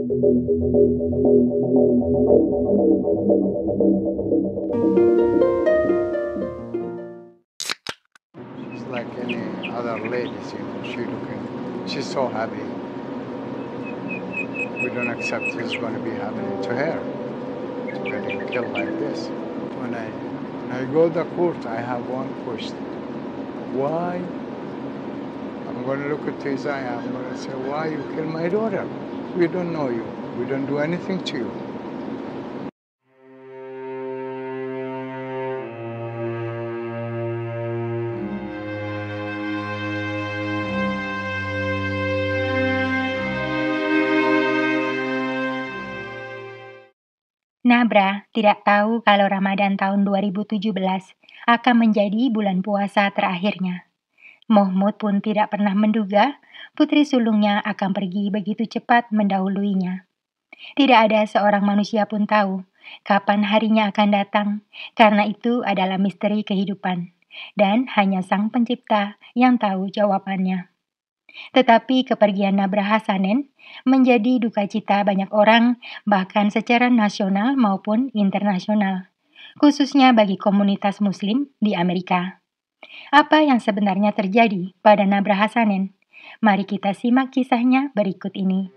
She's like any other ladies, you know, she looking, she's so happy. We don't accept what's going to be happening to her, to getting killed like this. When I, when I go to the court, I have one question. Why? I'm going to look at his eye, I'm going to say, why you kill my daughter? we don't know you, we don't do anything to you. Nabra tidak tahu kalau Ramadan tahun 2017 akan menjadi bulan puasa terakhirnya. Mohmud pun tidak pernah menduga putri sulungnya akan pergi begitu cepat mendahuluinya. Tidak ada seorang manusia pun tahu kapan harinya akan datang, karena itu adalah misteri kehidupan, dan hanya Sang Pencipta yang tahu jawabannya. Tetapi kepergian Nabra Hasanen menjadi duka cita banyak orang, bahkan secara nasional maupun internasional, khususnya bagi komunitas Muslim di Amerika. Apa yang sebenarnya terjadi pada Nabra Hasanen? Mari kita simak kisahnya berikut ini.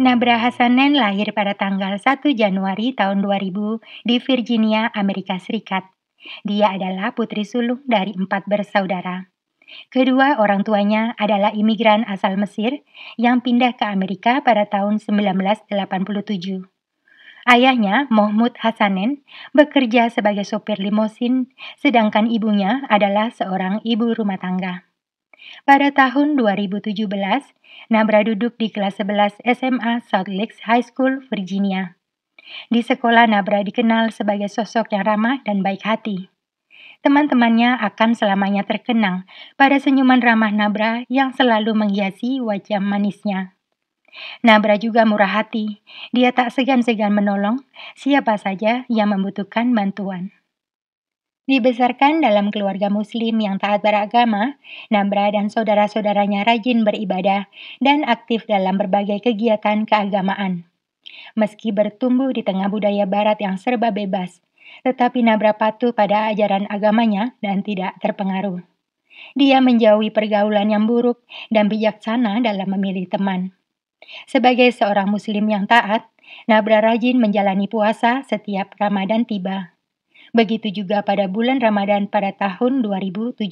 Nabra Hasanen lahir pada tanggal 1 Januari tahun 2000 di Virginia, Amerika Serikat. Dia adalah putri sulung dari empat bersaudara. Kedua orang tuanya adalah imigran asal Mesir yang pindah ke Amerika pada tahun 1987. Ayahnya, Mahmud Hasanen, bekerja sebagai sopir limosin, sedangkan ibunya adalah seorang ibu rumah tangga. Pada tahun 2017, Nabra duduk di kelas 11 SMA South Lakes High School, Virginia. Di sekolah Nabra dikenal sebagai sosok yang ramah dan baik hati. Teman-temannya akan selamanya terkenang pada senyuman ramah Nabra yang selalu menghiasi wajah manisnya. Nabra juga murah hati. Dia tak segan-segan menolong siapa saja yang membutuhkan bantuan. Dibesarkan dalam keluarga muslim yang taat beragama, Nabra dan saudara-saudaranya rajin beribadah dan aktif dalam berbagai kegiatan keagamaan. Meski bertumbuh di tengah budaya barat yang serba bebas, tetapi Nabra patuh pada ajaran agamanya dan tidak terpengaruh. Dia menjauhi pergaulan yang buruk dan bijaksana dalam memilih teman. Sebagai seorang muslim yang taat, Nabra rajin menjalani puasa setiap Ramadan tiba. Begitu juga pada bulan Ramadan pada tahun 2017.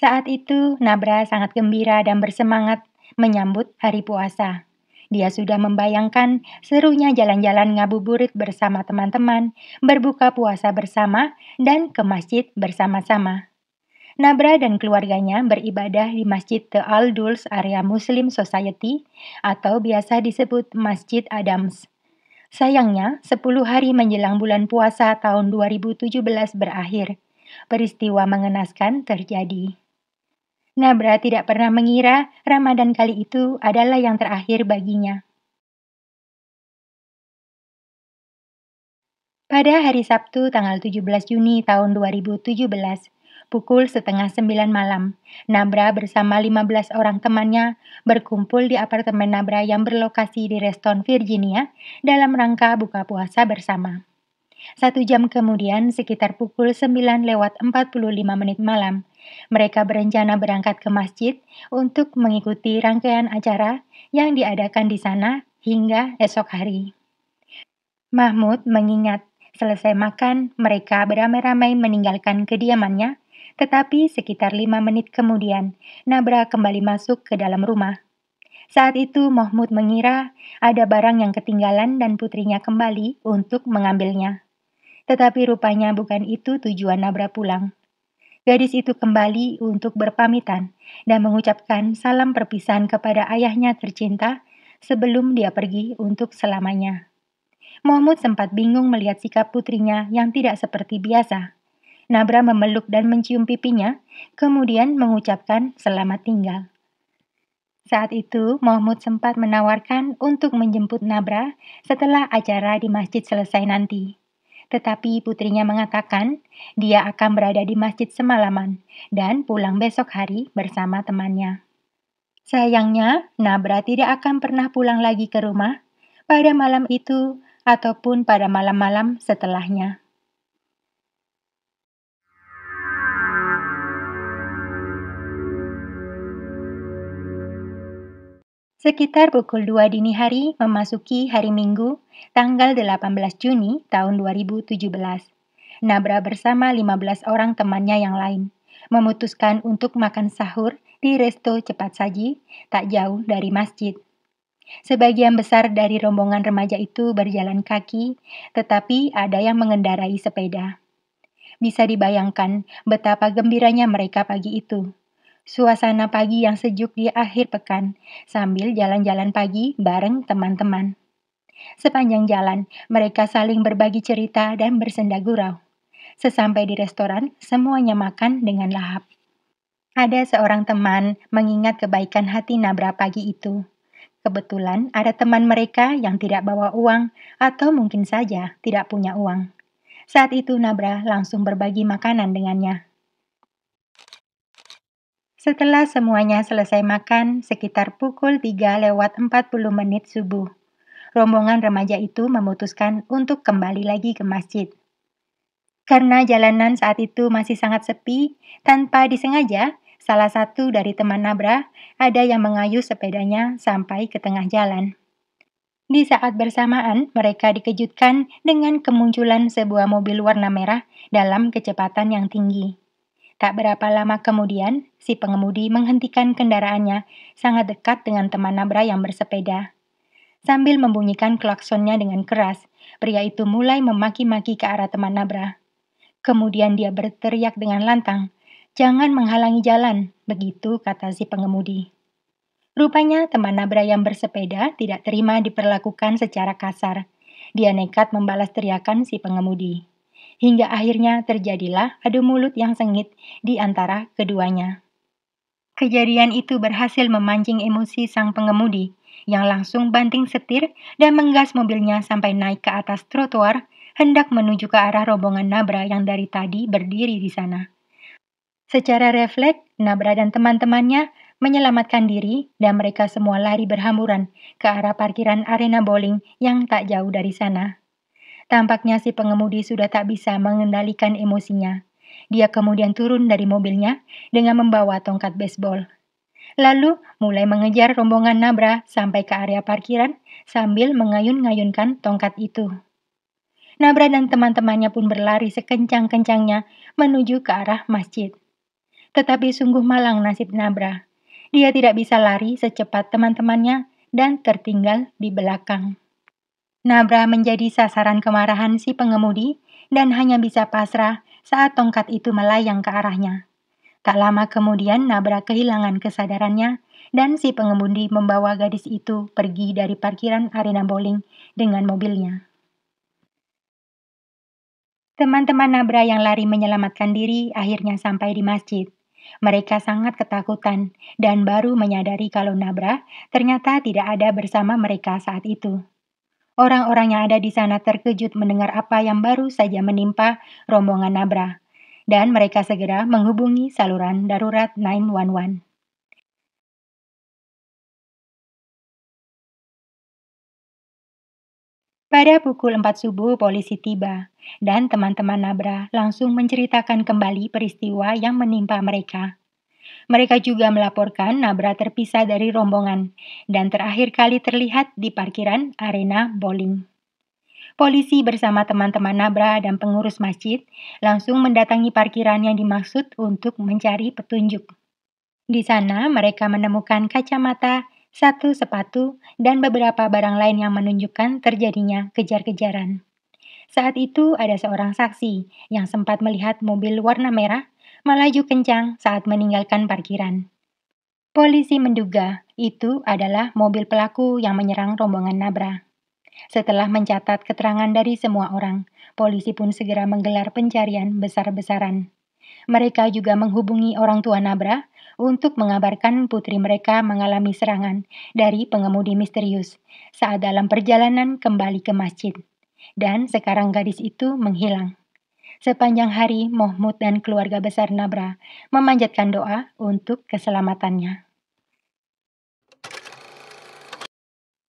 Saat itu, Nabra sangat gembira dan bersemangat menyambut hari puasa. Dia sudah membayangkan serunya jalan-jalan ngabuburit bersama teman-teman, berbuka puasa bersama, dan ke masjid bersama-sama. Nabra dan keluarganya beribadah di Masjid The Al-Duls Area Muslim Society atau biasa disebut Masjid Adams. Sayangnya, 10 hari menjelang bulan puasa tahun 2017 berakhir, peristiwa mengenaskan terjadi. Nabra tidak pernah mengira Ramadan kali itu adalah yang terakhir baginya. Pada hari Sabtu tanggal 17 Juni tahun 2017, pukul setengah sembilan malam. Nabra bersama 15 orang temannya berkumpul di apartemen Nabra yang berlokasi di Reston, Virginia dalam rangka buka puasa bersama. Satu jam kemudian, sekitar pukul sembilan lewat empat puluh lima menit malam, mereka berencana berangkat ke masjid untuk mengikuti rangkaian acara yang diadakan di sana hingga esok hari. Mahmud mengingat Selesai makan, mereka beramai-ramai meninggalkan kediamannya tetapi sekitar lima menit kemudian, Nabra kembali masuk ke dalam rumah. Saat itu Mahmud mengira ada barang yang ketinggalan dan putrinya kembali untuk mengambilnya. Tetapi rupanya bukan itu tujuan Nabra pulang. Gadis itu kembali untuk berpamitan dan mengucapkan salam perpisahan kepada ayahnya tercinta sebelum dia pergi untuk selamanya. Mahmud sempat bingung melihat sikap putrinya yang tidak seperti biasa. Nabra memeluk dan mencium pipinya, kemudian mengucapkan selamat tinggal. Saat itu, Mahmud sempat menawarkan untuk menjemput Nabra setelah acara di masjid selesai nanti. Tetapi putrinya mengatakan dia akan berada di masjid semalaman dan pulang besok hari bersama temannya. Sayangnya, Nabra tidak akan pernah pulang lagi ke rumah pada malam itu ataupun pada malam-malam setelahnya. Sekitar pukul 2 dini hari memasuki hari Minggu, tanggal 18 Juni tahun 2017. Nabra bersama 15 orang temannya yang lain, memutuskan untuk makan sahur di resto cepat saji tak jauh dari masjid. Sebagian besar dari rombongan remaja itu berjalan kaki, tetapi ada yang mengendarai sepeda. Bisa dibayangkan betapa gembiranya mereka pagi itu suasana pagi yang sejuk di akhir pekan sambil jalan-jalan pagi bareng teman-teman. Sepanjang jalan, mereka saling berbagi cerita dan bersenda gurau. Sesampai di restoran, semuanya makan dengan lahap. Ada seorang teman mengingat kebaikan hati Nabra pagi itu. Kebetulan ada teman mereka yang tidak bawa uang atau mungkin saja tidak punya uang. Saat itu Nabra langsung berbagi makanan dengannya. Setelah semuanya selesai makan, sekitar pukul 3 lewat 40 menit subuh, rombongan remaja itu memutuskan untuk kembali lagi ke masjid. Karena jalanan saat itu masih sangat sepi, tanpa disengaja, salah satu dari teman Nabra ada yang mengayuh sepedanya sampai ke tengah jalan. Di saat bersamaan, mereka dikejutkan dengan kemunculan sebuah mobil warna merah dalam kecepatan yang tinggi. Tak berapa lama kemudian, si pengemudi menghentikan kendaraannya sangat dekat dengan teman Nabra yang bersepeda. Sambil membunyikan klaksonnya dengan keras, pria itu mulai memaki-maki ke arah teman Nabra. Kemudian dia berteriak dengan lantang, "Jangan menghalangi jalan!" Begitu kata si pengemudi. Rupanya teman Nabra yang bersepeda tidak terima diperlakukan secara kasar. Dia nekat membalas teriakan si pengemudi hingga akhirnya terjadilah adu mulut yang sengit di antara keduanya. Kejadian itu berhasil memancing emosi sang pengemudi yang langsung banting setir dan menggas mobilnya sampai naik ke atas trotoar hendak menuju ke arah rombongan Nabra yang dari tadi berdiri di sana. Secara refleks, Nabra dan teman-temannya menyelamatkan diri dan mereka semua lari berhamburan ke arah parkiran arena bowling yang tak jauh dari sana. Tampaknya si pengemudi sudah tak bisa mengendalikan emosinya. Dia kemudian turun dari mobilnya dengan membawa tongkat baseball. Lalu mulai mengejar rombongan Nabra sampai ke area parkiran sambil mengayun-ngayunkan tongkat itu. Nabra dan teman-temannya pun berlari sekencang-kencangnya menuju ke arah masjid. Tetapi sungguh malang nasib Nabra. Dia tidak bisa lari secepat teman-temannya dan tertinggal di belakang. Nabra menjadi sasaran kemarahan si pengemudi dan hanya bisa pasrah saat tongkat itu melayang ke arahnya. Tak lama kemudian Nabra kehilangan kesadarannya dan si pengemudi membawa gadis itu pergi dari parkiran arena bowling dengan mobilnya. Teman-teman Nabra yang lari menyelamatkan diri akhirnya sampai di masjid. Mereka sangat ketakutan dan baru menyadari kalau Nabra ternyata tidak ada bersama mereka saat itu. Orang-orang yang ada di sana terkejut mendengar apa yang baru saja menimpa rombongan Nabra, dan mereka segera menghubungi saluran darurat 911. Pada pukul 4 subuh, polisi tiba, dan teman-teman Nabra langsung menceritakan kembali peristiwa yang menimpa mereka. Mereka juga melaporkan Nabra terpisah dari rombongan dan terakhir kali terlihat di parkiran arena bowling. Polisi bersama teman-teman Nabra dan pengurus masjid langsung mendatangi parkiran yang dimaksud untuk mencari petunjuk. Di sana mereka menemukan kacamata, satu sepatu, dan beberapa barang lain yang menunjukkan terjadinya kejar-kejaran. Saat itu ada seorang saksi yang sempat melihat mobil warna merah melaju kencang saat meninggalkan parkiran. Polisi menduga itu adalah mobil pelaku yang menyerang rombongan Nabra. Setelah mencatat keterangan dari semua orang, polisi pun segera menggelar pencarian besar-besaran. Mereka juga menghubungi orang tua Nabra untuk mengabarkan putri mereka mengalami serangan dari pengemudi misterius saat dalam perjalanan kembali ke masjid. Dan sekarang gadis itu menghilang. Sepanjang hari, Mahmud dan keluarga besar Nabra memanjatkan doa untuk keselamatannya.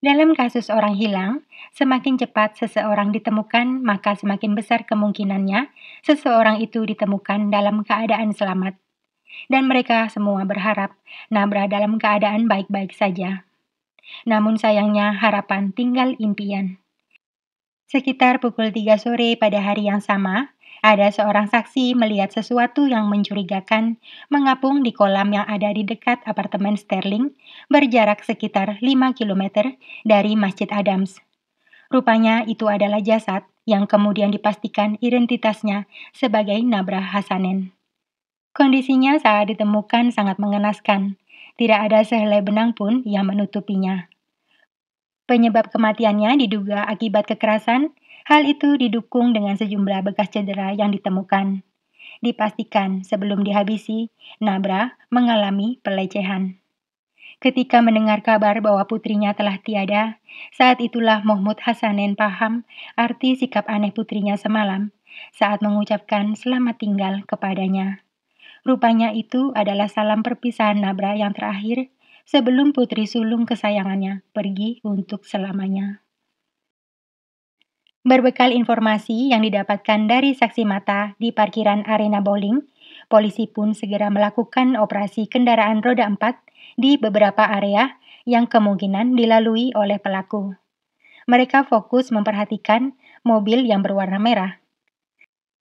Dalam kasus orang hilang, semakin cepat seseorang ditemukan, maka semakin besar kemungkinannya seseorang itu ditemukan dalam keadaan selamat. Dan mereka semua berharap Nabra dalam keadaan baik-baik saja. Namun sayangnya harapan tinggal impian. Sekitar pukul 3 sore pada hari yang sama, ada seorang saksi melihat sesuatu yang mencurigakan mengapung di kolam yang ada di dekat apartemen Sterling, berjarak sekitar 5 km dari Masjid Adams. Rupanya itu adalah jasad yang kemudian dipastikan identitasnya sebagai Nabra Hasanen. Kondisinya saat ditemukan sangat mengenaskan. Tidak ada sehelai benang pun yang menutupinya. Penyebab kematiannya diduga akibat kekerasan Hal itu didukung dengan sejumlah bekas cedera yang ditemukan. Dipastikan sebelum dihabisi, Nabra mengalami pelecehan. Ketika mendengar kabar bahwa putrinya telah tiada, saat itulah Mahmud Hasanen paham arti sikap aneh putrinya semalam saat mengucapkan selamat tinggal kepadanya. Rupanya itu adalah salam perpisahan Nabra yang terakhir sebelum putri sulung kesayangannya pergi untuk selamanya. Berbekal informasi yang didapatkan dari saksi mata di parkiran arena bowling, polisi pun segera melakukan operasi kendaraan roda 4 di beberapa area yang kemungkinan dilalui oleh pelaku. Mereka fokus memperhatikan mobil yang berwarna merah.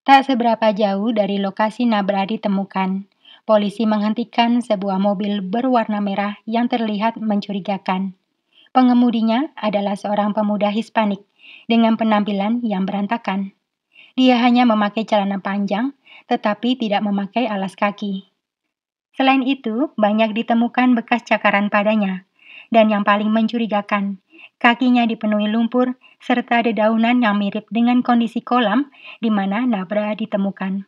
Tak seberapa jauh dari lokasi nabrak ditemukan, polisi menghentikan sebuah mobil berwarna merah yang terlihat mencurigakan. Pengemudinya adalah seorang pemuda Hispanik dengan penampilan yang berantakan. Dia hanya memakai celana panjang, tetapi tidak memakai alas kaki. Selain itu, banyak ditemukan bekas cakaran padanya, dan yang paling mencurigakan, kakinya dipenuhi lumpur serta dedaunan yang mirip dengan kondisi kolam di mana Nabra ditemukan.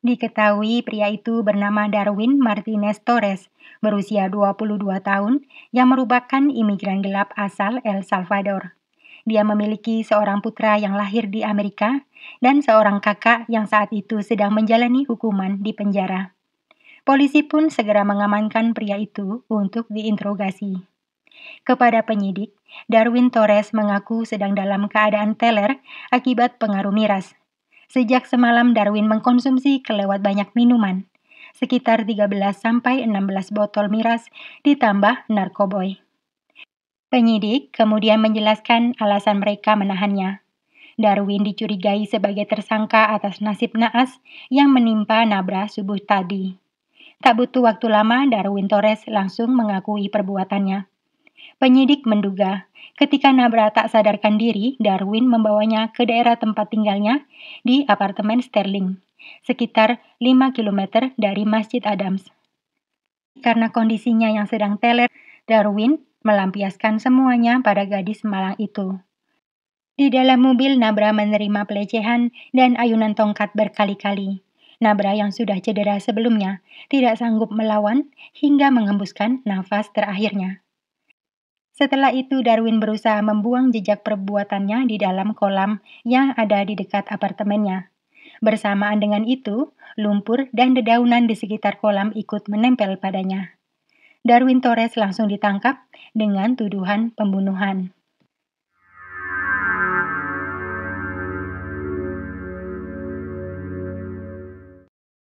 Diketahui pria itu bernama Darwin Martinez Torres, berusia 22 tahun, yang merupakan imigran gelap asal El Salvador. Dia memiliki seorang putra yang lahir di Amerika dan seorang kakak yang saat itu sedang menjalani hukuman di penjara. Polisi pun segera mengamankan pria itu untuk diinterogasi. Kepada penyidik, Darwin Torres mengaku sedang dalam keadaan teler akibat pengaruh miras. Sejak semalam Darwin mengkonsumsi kelewat banyak minuman, sekitar 13 16 botol miras ditambah narkoboy. Penyidik kemudian menjelaskan alasan mereka menahannya. Darwin dicurigai sebagai tersangka atas nasib naas yang menimpa Nabra subuh tadi. Tak butuh waktu lama, Darwin Torres langsung mengakui perbuatannya. Penyidik menduga ketika Nabra tak sadarkan diri, Darwin membawanya ke daerah tempat tinggalnya di apartemen Sterling, sekitar 5 km dari Masjid Adams. Karena kondisinya yang sedang teler, Darwin melampiaskan semuanya pada gadis malang itu. Di dalam mobil, Nabra menerima pelecehan dan ayunan tongkat berkali-kali. Nabra yang sudah cedera sebelumnya tidak sanggup melawan hingga mengembuskan nafas terakhirnya. Setelah itu, Darwin berusaha membuang jejak perbuatannya di dalam kolam yang ada di dekat apartemennya. Bersamaan dengan itu, lumpur dan dedaunan di sekitar kolam ikut menempel padanya. Darwin Torres langsung ditangkap dengan tuduhan pembunuhan.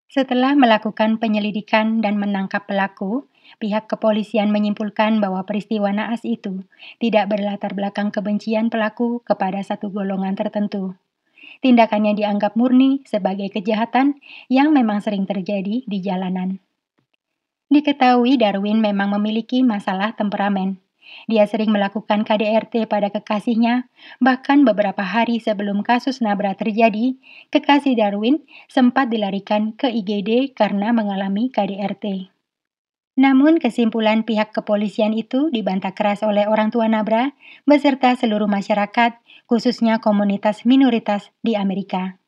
Setelah melakukan penyelidikan dan menangkap pelaku, pihak kepolisian menyimpulkan bahwa peristiwa naas itu tidak berlatar belakang kebencian pelaku kepada satu golongan tertentu. Tindakannya dianggap murni sebagai kejahatan yang memang sering terjadi di jalanan. Diketahui Darwin memang memiliki masalah temperamen. Dia sering melakukan KDRT pada kekasihnya, bahkan beberapa hari sebelum kasus Nabra terjadi, kekasih Darwin sempat dilarikan ke IGD karena mengalami KDRT. Namun kesimpulan pihak kepolisian itu dibantah keras oleh orang tua Nabra beserta seluruh masyarakat, khususnya komunitas minoritas di Amerika.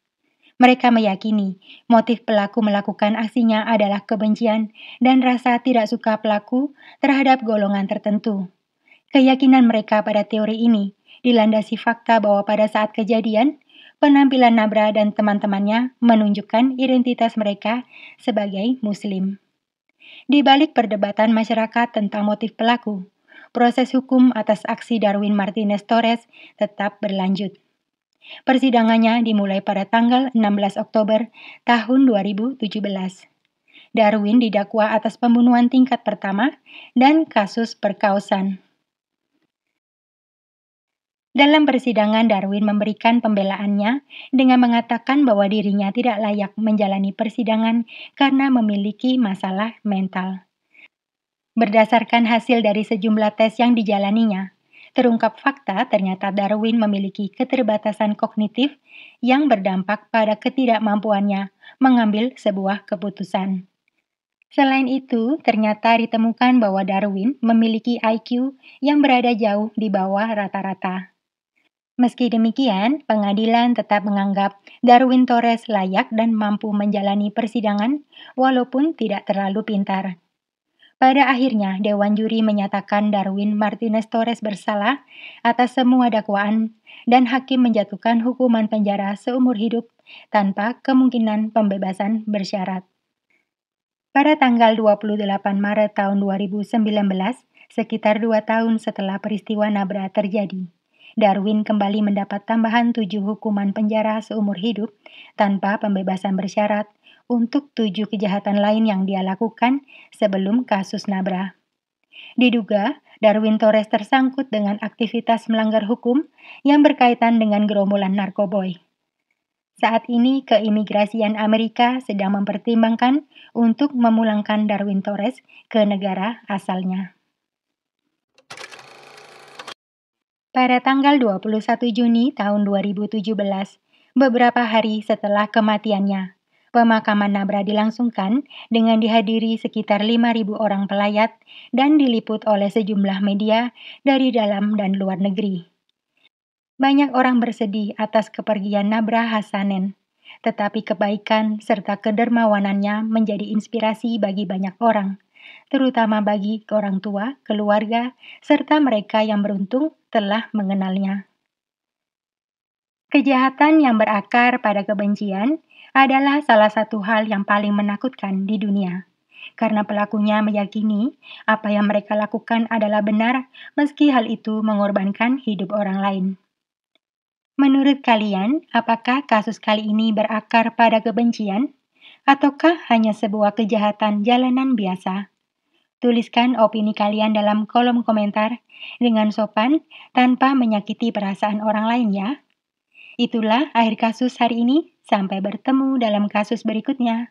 Mereka meyakini motif pelaku melakukan aksinya adalah kebencian dan rasa tidak suka pelaku terhadap golongan tertentu. Keyakinan mereka pada teori ini dilandasi fakta bahwa pada saat kejadian, penampilan Nabra dan teman-temannya menunjukkan identitas mereka sebagai Muslim. Di balik perdebatan masyarakat tentang motif pelaku, proses hukum atas aksi Darwin Martinez Torres tetap berlanjut. Persidangannya dimulai pada tanggal 16 Oktober tahun 2017. Darwin didakwa atas pembunuhan tingkat pertama dan kasus perkausan. Dalam persidangan, Darwin memberikan pembelaannya dengan mengatakan bahwa dirinya tidak layak menjalani persidangan karena memiliki masalah mental. Berdasarkan hasil dari sejumlah tes yang dijalaninya, terungkap fakta ternyata Darwin memiliki keterbatasan kognitif yang berdampak pada ketidakmampuannya mengambil sebuah keputusan. Selain itu, ternyata ditemukan bahwa Darwin memiliki IQ yang berada jauh di bawah rata-rata. Meski demikian, pengadilan tetap menganggap Darwin Torres layak dan mampu menjalani persidangan walaupun tidak terlalu pintar. Pada akhirnya, Dewan Juri menyatakan Darwin Martinez Torres bersalah atas semua dakwaan dan hakim menjatuhkan hukuman penjara seumur hidup tanpa kemungkinan pembebasan bersyarat. Pada tanggal 28 Maret tahun 2019, sekitar dua tahun setelah peristiwa nabra terjadi, Darwin kembali mendapat tambahan tujuh hukuman penjara seumur hidup tanpa pembebasan bersyarat untuk tujuh kejahatan lain yang dia lakukan sebelum kasus Nabra. Diduga, Darwin Torres tersangkut dengan aktivitas melanggar hukum yang berkaitan dengan gerombolan narkoboy. Saat ini, keimigrasian Amerika sedang mempertimbangkan untuk memulangkan Darwin Torres ke negara asalnya. Pada tanggal 21 Juni tahun 2017, beberapa hari setelah kematiannya, Pemakaman Nabra dilangsungkan dengan dihadiri sekitar 5.000 orang pelayat dan diliput oleh sejumlah media dari dalam dan luar negeri. Banyak orang bersedih atas kepergian Nabra Hasanen, tetapi kebaikan serta kedermawanannya menjadi inspirasi bagi banyak orang, terutama bagi orang tua, keluarga, serta mereka yang beruntung telah mengenalnya. Kejahatan yang berakar pada kebencian adalah salah satu hal yang paling menakutkan di dunia. Karena pelakunya meyakini apa yang mereka lakukan adalah benar, meski hal itu mengorbankan hidup orang lain. Menurut kalian, apakah kasus kali ini berakar pada kebencian, ataukah hanya sebuah kejahatan jalanan biasa? Tuliskan opini kalian dalam kolom komentar dengan sopan tanpa menyakiti perasaan orang lain, ya. Itulah akhir kasus hari ini. Sampai bertemu dalam kasus berikutnya.